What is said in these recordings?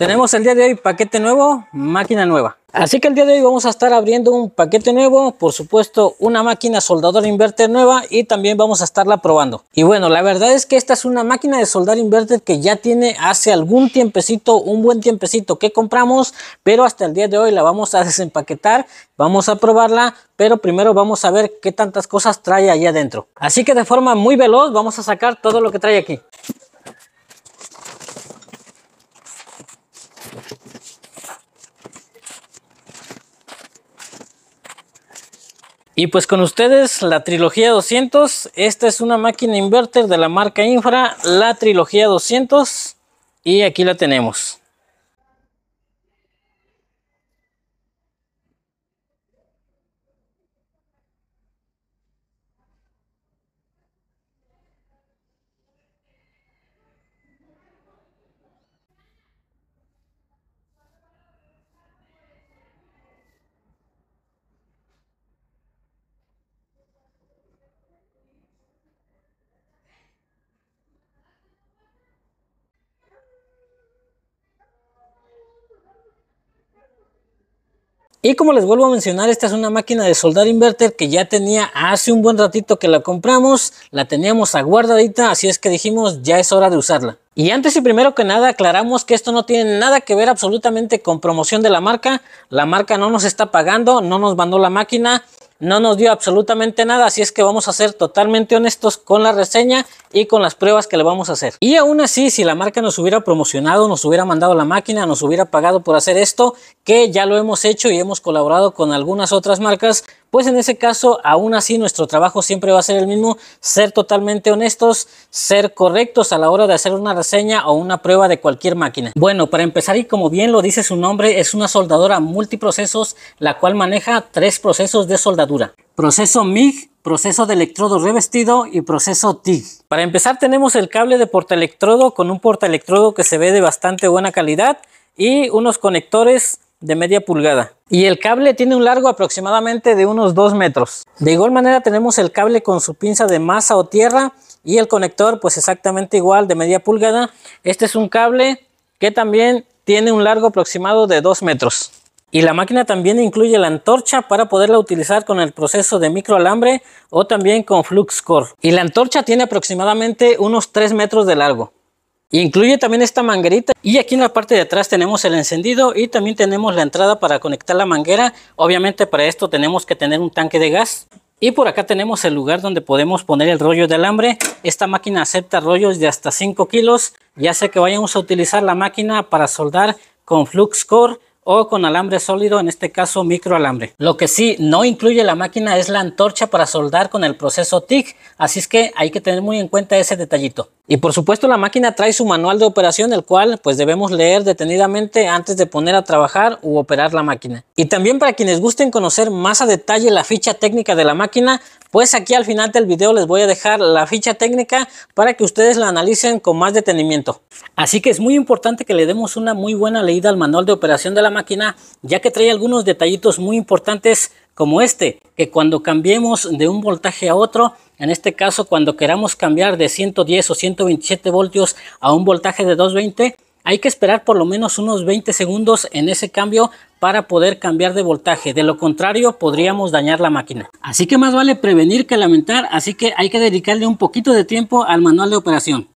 Tenemos el día de hoy paquete nuevo, máquina nueva. Así que el día de hoy vamos a estar abriendo un paquete nuevo, por supuesto una máquina soldadora inverter nueva y también vamos a estarla probando. Y bueno, la verdad es que esta es una máquina de soldar inverter que ya tiene hace algún tiempecito, un buen tiempecito que compramos, pero hasta el día de hoy la vamos a desempaquetar, vamos a probarla, pero primero vamos a ver qué tantas cosas trae allá adentro. Así que de forma muy veloz vamos a sacar todo lo que trae aquí. Y pues con ustedes la trilogía 200. Esta es una máquina inverter de la marca Infra, la trilogía 200. Y aquí la tenemos. Y como les vuelvo a mencionar, esta es una máquina de soldar inverter que ya tenía hace un buen ratito que la compramos, la teníamos aguardadita, así es que dijimos ya es hora de usarla. Y antes y primero que nada aclaramos que esto no tiene nada que ver absolutamente con promoción de la marca, la marca no nos está pagando, no nos mandó la máquina, no nos dio absolutamente nada, así es que vamos a ser totalmente honestos con la reseña y con las pruebas que le vamos a hacer. Y aún así, si la marca nos hubiera promocionado, nos hubiera mandado la máquina, nos hubiera pagado por hacer esto, que ya lo hemos hecho y hemos colaborado con algunas otras marcas, pues en ese caso, aún así, nuestro trabajo siempre va a ser el mismo, ser totalmente honestos, ser correctos a la hora de hacer una reseña o una prueba de cualquier máquina. Bueno, para empezar, y como bien lo dice su nombre, es una soldadora multiprocesos, la cual maneja tres procesos de soldadura. Proceso MIG, proceso de electrodo revestido y proceso TIG. Para empezar tenemos el cable de porta electrodo con un porta electrodo que se ve de bastante buena calidad y unos conectores de media pulgada y el cable tiene un largo aproximadamente de unos 2 metros. De igual manera tenemos el cable con su pinza de masa o tierra y el conector pues exactamente igual de media pulgada. Este es un cable que también tiene un largo aproximado de 2 metros. Y la máquina también incluye la antorcha para poderla utilizar con el proceso de microalambre o también con flux core. Y la antorcha tiene aproximadamente unos 3 metros de largo. Incluye también esta manguerita y aquí en la parte de atrás tenemos el encendido y también tenemos la entrada para conectar la manguera. Obviamente para esto tenemos que tener un tanque de gas. Y por acá tenemos el lugar donde podemos poner el rollo de alambre. Esta máquina acepta rollos de hasta 5 kilos, ya sea que vayamos a utilizar la máquina para soldar con flux core o con alambre sólido, en este caso microalambre. Lo que sí no incluye la máquina es la antorcha para soldar con el proceso TIG, así es que hay que tener muy en cuenta ese detallito. Y por supuesto la máquina trae su manual de operación, el cual pues debemos leer detenidamente antes de poner a trabajar u operar la máquina. Y también para quienes gusten conocer más a detalle la ficha técnica de la máquina, pues aquí al final del video les voy a dejar la ficha técnica para que ustedes la analicen con más detenimiento. Así que es muy importante que le demos una muy buena leída al manual de operación de la máquina, ya que trae algunos detallitos muy importantes como este, que cuando cambiemos de un voltaje a otro, en este caso cuando queramos cambiar de 110 o 127 voltios a un voltaje de 220, hay que esperar por lo menos unos 20 segundos en ese cambio para poder cambiar de voltaje, de lo contrario podríamos dañar la máquina. Así que más vale prevenir que lamentar, así que hay que dedicarle un poquito de tiempo al manual de operación.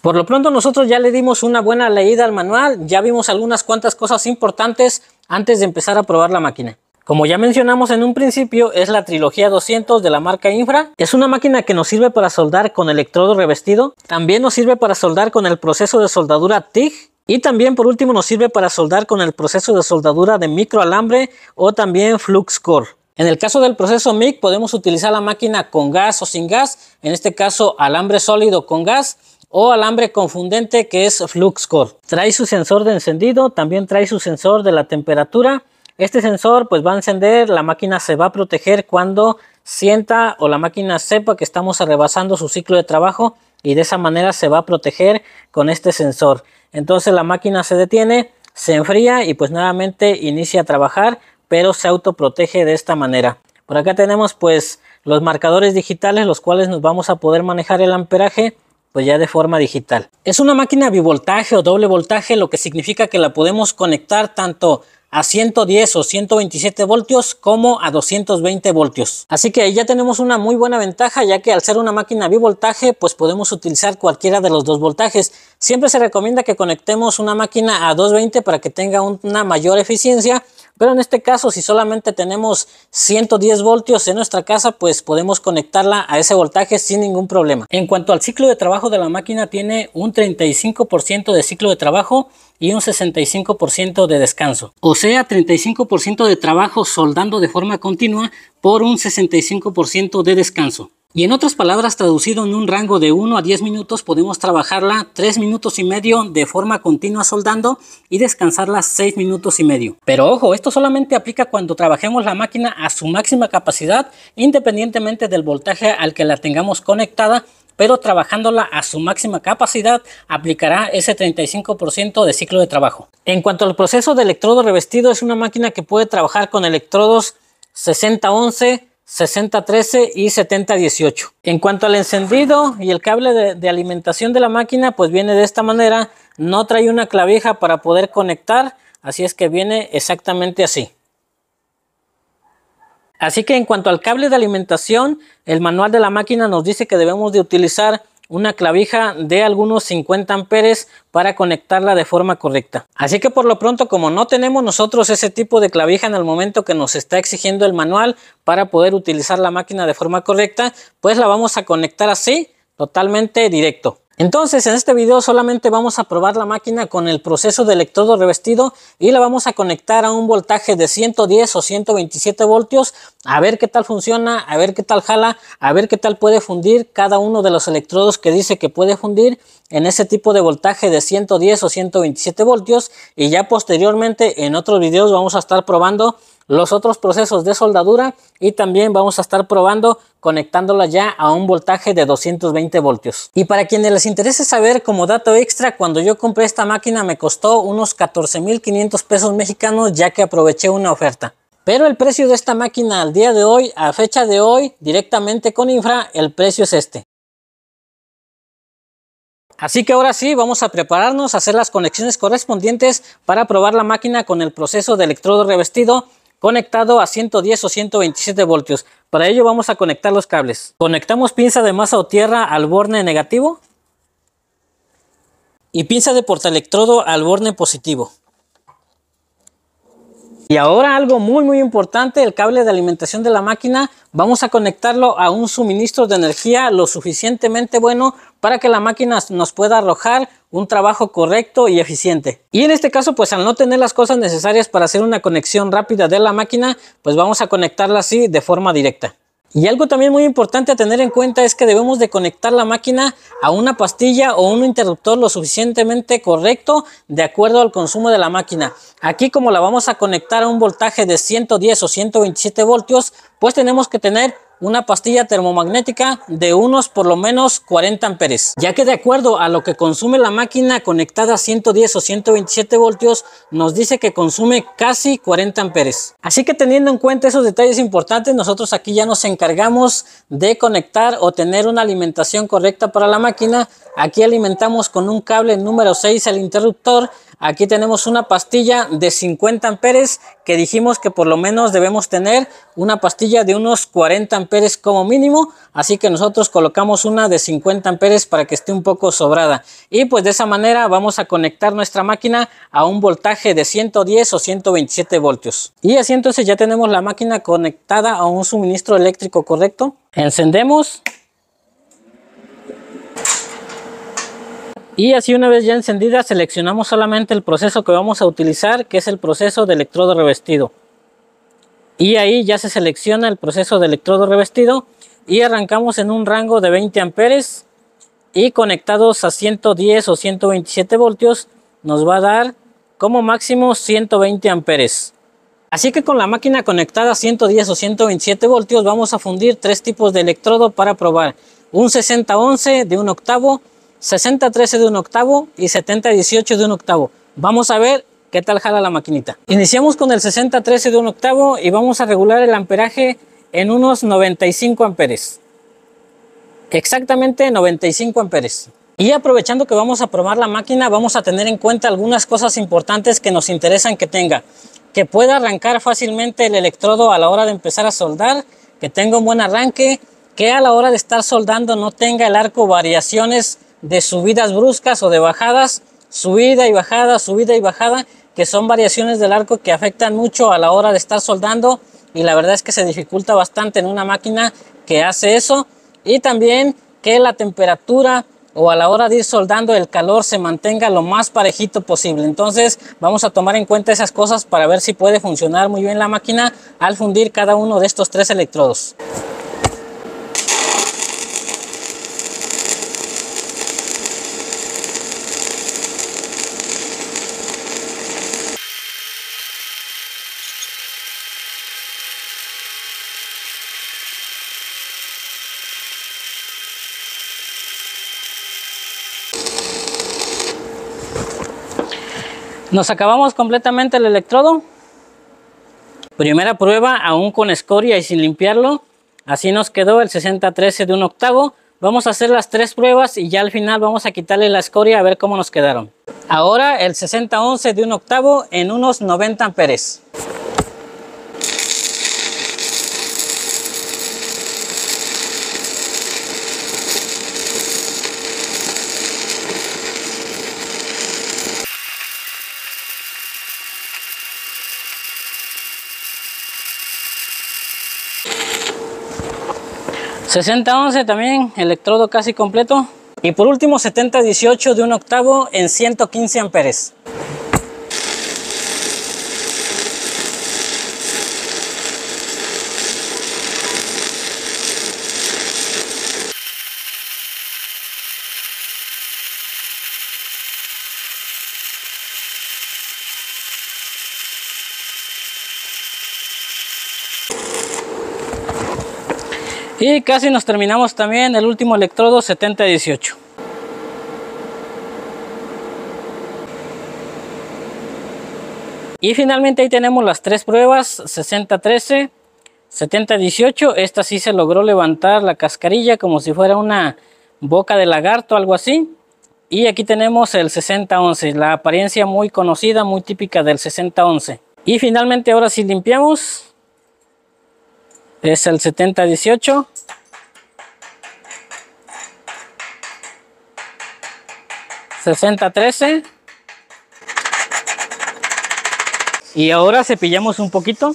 Por lo pronto nosotros ya le dimos una buena leída al manual, ya vimos algunas cuantas cosas importantes antes de empezar a probar la máquina. Como ya mencionamos en un principio, es la trilogía 200 de la marca Infra. Es una máquina que nos sirve para soldar con electrodo revestido. También nos sirve para soldar con el proceso de soldadura TIG. Y también por último nos sirve para soldar con el proceso de soldadura de microalambre o también flux core. En el caso del proceso MIG podemos utilizar la máquina con gas o sin gas, en este caso alambre sólido con gas o alambre confundente que es flux core. Trae su sensor de encendido, también trae su sensor de la temperatura este sensor pues va a encender, la máquina se va a proteger cuando sienta o la máquina sepa que estamos rebasando su ciclo de trabajo y de esa manera se va a proteger con este sensor. Entonces la máquina se detiene, se enfría y pues nuevamente inicia a trabajar, pero se autoprotege de esta manera. Por acá tenemos pues los marcadores digitales, los cuales nos vamos a poder manejar el amperaje pues ya de forma digital. Es una máquina bivoltaje o doble voltaje, lo que significa que la podemos conectar tanto a 110 o 127 voltios como a 220 voltios. Así que ahí ya tenemos una muy buena ventaja ya que al ser una máquina bivoltaje pues podemos utilizar cualquiera de los dos voltajes. Siempre se recomienda que conectemos una máquina a 220 para que tenga una mayor eficiencia pero en este caso si solamente tenemos 110 voltios en nuestra casa pues podemos conectarla a ese voltaje sin ningún problema. En cuanto al ciclo de trabajo de la máquina tiene un 35% de ciclo de trabajo y un 65% de descanso. O sea, 35% de trabajo soldando de forma continua por un 65% de descanso. Y en otras palabras, traducido en un rango de 1 a 10 minutos, podemos trabajarla 3 minutos y medio de forma continua soldando y descansarla 6 minutos y medio. Pero ojo, esto solamente aplica cuando trabajemos la máquina a su máxima capacidad, independientemente del voltaje al que la tengamos conectada pero trabajándola a su máxima capacidad aplicará ese 35% de ciclo de trabajo. En cuanto al proceso de electrodo revestido, es una máquina que puede trabajar con electrodos 6011, 6013 y 7018. En cuanto al encendido y el cable de, de, alimentación de la máquina, pues viene de esta manera, no trae una clavija para poder conectar, así es que viene exactamente así. Así que en cuanto al cable de alimentación, el manual de la máquina nos dice que debemos de utilizar una clavija de algunos 50 amperes para conectarla de forma correcta. Así que por lo pronto como no tenemos nosotros ese tipo de clavija en el momento que nos está exigiendo el manual para poder utilizar la máquina de forma correcta, pues la vamos a conectar así totalmente directo. Entonces en este video solamente vamos a probar la máquina con el proceso de electrodo revestido y la vamos a conectar a un voltaje de 110 o 127 voltios a ver qué tal funciona, a ver qué tal jala, a ver qué tal puede fundir cada uno de los electrodos que dice que puede fundir en ese tipo de voltaje de 110 o 127 voltios y ya posteriormente en otros videos vamos a estar probando los otros procesos de soldadura y también vamos a estar probando conectándola ya a un voltaje de 220 voltios. Y para quienes les interese saber como dato extra, cuando yo compré esta máquina me costó unos 14.500 pesos mexicanos ya que aproveché una oferta. Pero el precio de esta máquina al día de hoy, a fecha de hoy, directamente con infra, el precio es este. Así que ahora sí, vamos a prepararnos a hacer las conexiones correspondientes para probar la máquina con el proceso de electrodo revestido conectado a 110 o 127 voltios. Para ello vamos a conectar los cables. Conectamos pinza de masa o tierra al borne negativo y pinza de portaelectrodo al borne positivo. Y ahora algo muy muy importante, el cable de alimentación de la máquina, vamos a conectarlo a un suministro de energía lo suficientemente bueno para que la máquina nos pueda arrojar un trabajo correcto y eficiente. Y en este caso, pues al no tener las cosas necesarias para hacer una conexión rápida de la máquina, pues vamos a conectarla así de forma directa. Y algo también muy importante a tener en cuenta es que debemos de conectar la máquina a una pastilla o un interruptor lo suficientemente correcto de acuerdo al consumo de la máquina. Aquí como la vamos a conectar a un voltaje de 110 o 127 voltios, pues tenemos que tener una pastilla termomagnética de unos por lo menos 40 amperes, ya que de acuerdo a lo que consume la máquina conectada a 110 o 127 voltios, nos dice que consume casi 40 amperes. Así que teniendo en cuenta esos detalles importantes, nosotros aquí ya nos encargamos de conectar o tener una alimentación correcta para la máquina Aquí alimentamos con un cable número 6 el interruptor. Aquí tenemos una pastilla de 50 amperes que dijimos que por lo menos debemos tener una pastilla de unos 40 amperes como mínimo. Así que nosotros colocamos una de 50 amperes para que esté un poco sobrada. Y pues de esa manera vamos a conectar nuestra máquina a un voltaje de 110 o 127 voltios. Y así entonces ya tenemos la máquina conectada a un suministro eléctrico correcto. Encendemos. Y así una vez ya encendida seleccionamos solamente el proceso que vamos a utilizar, que es el proceso de electrodo revestido. Y ahí ya se selecciona el proceso de electrodo revestido y arrancamos en un rango de 20 amperes y conectados a 110 o 127 voltios nos va a dar como máximo 120 amperes. Así que con la máquina conectada a 110 o 127 voltios vamos a fundir tres tipos de electrodo para probar. Un 6011 de un octavo, 60-13 de un octavo y 70-18 de un octavo. Vamos a ver qué tal jala la maquinita. Iniciamos con el 60-13 de un octavo y vamos a regular el amperaje en unos 95 amperes. Exactamente 95 amperes. Y aprovechando que vamos a probar la máquina, vamos a tener en cuenta algunas cosas importantes que nos interesan que tenga. Que pueda arrancar fácilmente el electrodo a la hora de empezar a soldar, que tenga un buen arranque, que a la hora de estar soldando no tenga el arco variaciones de subidas bruscas o de bajadas, subida y bajada, subida y bajada, que son variaciones del arco que afectan mucho a la hora de estar soldando y la verdad es que se dificulta bastante en una máquina que hace eso y también que la temperatura o a la hora de ir soldando el calor se mantenga lo más parejito posible. Entonces vamos a tomar en cuenta esas cosas para ver si puede funcionar muy bien la máquina al fundir cada uno de estos tres electrodos. Nos acabamos completamente el electrodo. Primera prueba, aún con escoria y sin limpiarlo. Así nos quedó el 6013 de un octavo. Vamos a hacer las tres pruebas y ya al final vamos a quitarle la escoria a ver cómo nos quedaron. Ahora el 6011 de un octavo en unos 90 amperes. 6011 también, electrodo casi completo. Y por último 7018 de un octavo en 115 amperes. Y casi nos terminamos también el último electrodo 7018. Y finalmente ahí tenemos las tres pruebas, 6013, 7018. Esta sí se logró levantar la cascarilla como si fuera una boca de lagarto, o algo así. Y aquí tenemos el 6011, la apariencia muy conocida, muy típica del 6011. Y finalmente ahora sí limpiamos, es el 7018. 6013. Y ahora cepillamos un poquito.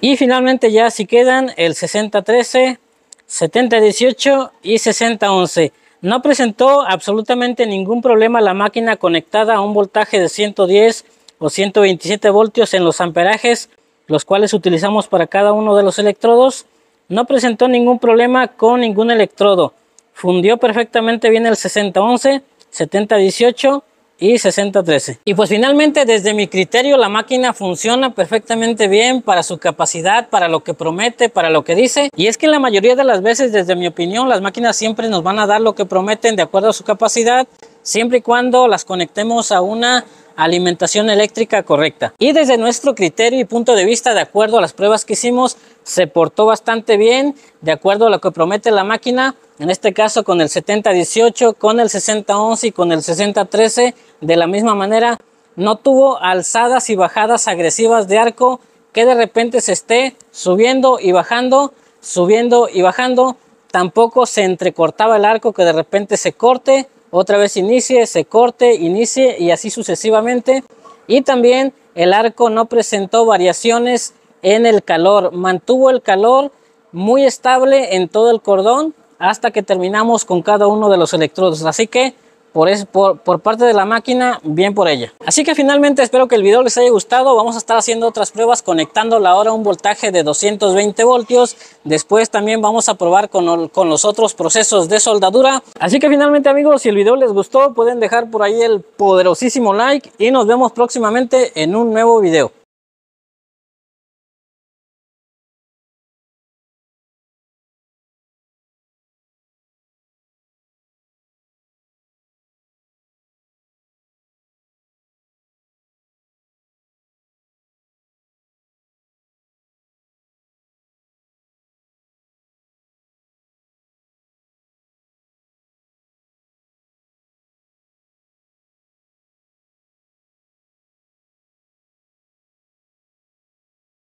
Y finalmente ya si quedan el 6013, 7018 y 6011. No presentó absolutamente ningún problema la máquina conectada a un voltaje de 110 o 127 voltios en los amperajes, los cuales utilizamos para cada uno de los electrodos. No presentó ningún problema con ningún electrodo fundió perfectamente bien el 6011, 7018 y 6013. Y pues finalmente desde mi criterio la máquina funciona perfectamente bien para su capacidad, para lo que promete, para lo que dice. Y es que la mayoría de las veces desde mi opinión las máquinas siempre nos van a dar lo que prometen de acuerdo a su capacidad, siempre y cuando las conectemos a una alimentación eléctrica correcta. Y desde nuestro criterio y punto de vista, de acuerdo a las pruebas que hicimos, se portó bastante bien, de acuerdo a lo que promete la máquina, en este caso con el 7018, con el 6011 y con el 6013, de la misma manera, no tuvo alzadas y bajadas agresivas de arco que de repente se esté subiendo y bajando, subiendo y bajando, tampoco se entrecortaba el arco que de repente se corte, otra vez inicie, se corte, inicie y así sucesivamente. Y también el arco no presentó variaciones en el calor. Mantuvo el calor muy estable en todo el cordón hasta que terminamos con cada uno de los electrodos. Así que por, es, por, parte de la máquina, bien por ella. Así que finalmente espero que el video les haya gustado. Vamos a estar haciendo otras pruebas conectándola ahora a un voltaje de 220 voltios. Después también vamos a probar con, con los otros procesos de soldadura. Así que finalmente amigos, si el video les gustó pueden dejar por ahí el poderosísimo like y nos vemos próximamente en un nuevo video.